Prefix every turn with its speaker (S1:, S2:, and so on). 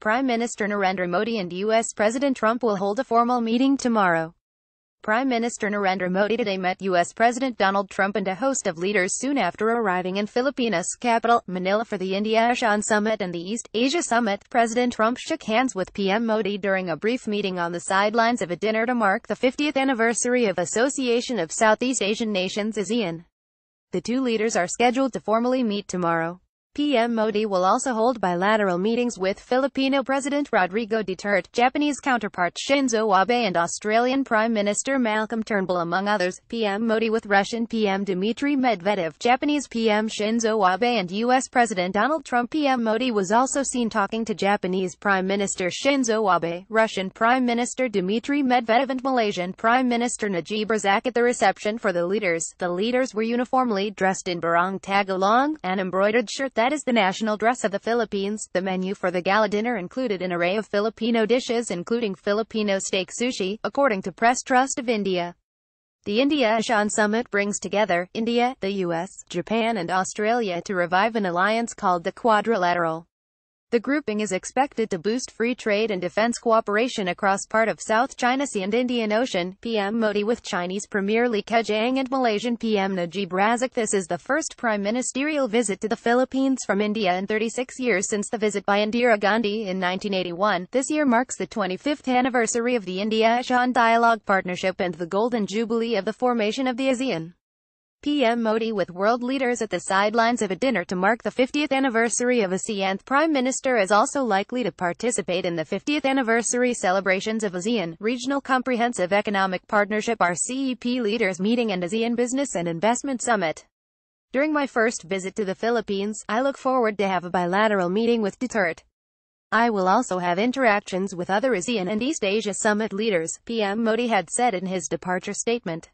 S1: Prime Minister Narendra Modi and U.S. President Trump will hold a formal meeting tomorrow. Prime Minister Narendra Modi today met U.S. President Donald Trump and a host of leaders soon after arriving in Filipinas capital, Manila for the India-ASEAN Summit and the East Asia Summit. President Trump shook hands with PM Modi during a brief meeting on the sidelines of a dinner to mark the 50th anniversary of Association of Southeast Asian Nations ASEAN. The two leaders are scheduled to formally meet tomorrow. PM Modi will also hold bilateral meetings with Filipino President Rodrigo Duterte, Japanese counterpart Shinzo Abe and Australian Prime Minister Malcolm Turnbull among others, PM Modi with Russian PM Dmitry Medvedev, Japanese PM Shinzo Abe and U.S. President Donald Trump. PM Modi was also seen talking to Japanese Prime Minister Shinzo Abe, Russian Prime Minister Dmitry Medvedev and Malaysian Prime Minister Najib Razak at the reception for the leaders. The leaders were uniformly dressed in barong tagalong, an embroidered shirt that is the national dress of the Philippines. The menu for the gala dinner included an array of Filipino dishes including Filipino steak sushi, according to Press Trust of India. The India ASEAN Summit brings together India, the US, Japan and Australia to revive an alliance called the Quadrilateral. The grouping is expected to boost free trade and defense cooperation across part of South China Sea and Indian Ocean, PM Modi with Chinese Premier Li Keqiang and Malaysian PM Najib Razak. This is the first prime ministerial visit to the Philippines from India in 36 years since the visit by Indira Gandhi in 1981. This year marks the 25th anniversary of the India-ASEAN Dialogue Partnership and the Golden Jubilee of the formation of the ASEAN. PM Modi with world leaders at the sidelines of a dinner to mark the 50th anniversary of ASEAN. Prime Minister is also likely to participate in the 50th anniversary celebrations of ASEAN Regional Comprehensive Economic Partnership RCEP Leaders Meeting and ASEAN Business and Investment Summit. During my first visit to the Philippines, I look forward to have a bilateral meeting with Duterte. I will also have interactions with other ASEAN and East Asia Summit leaders, PM Modi had said in his departure statement.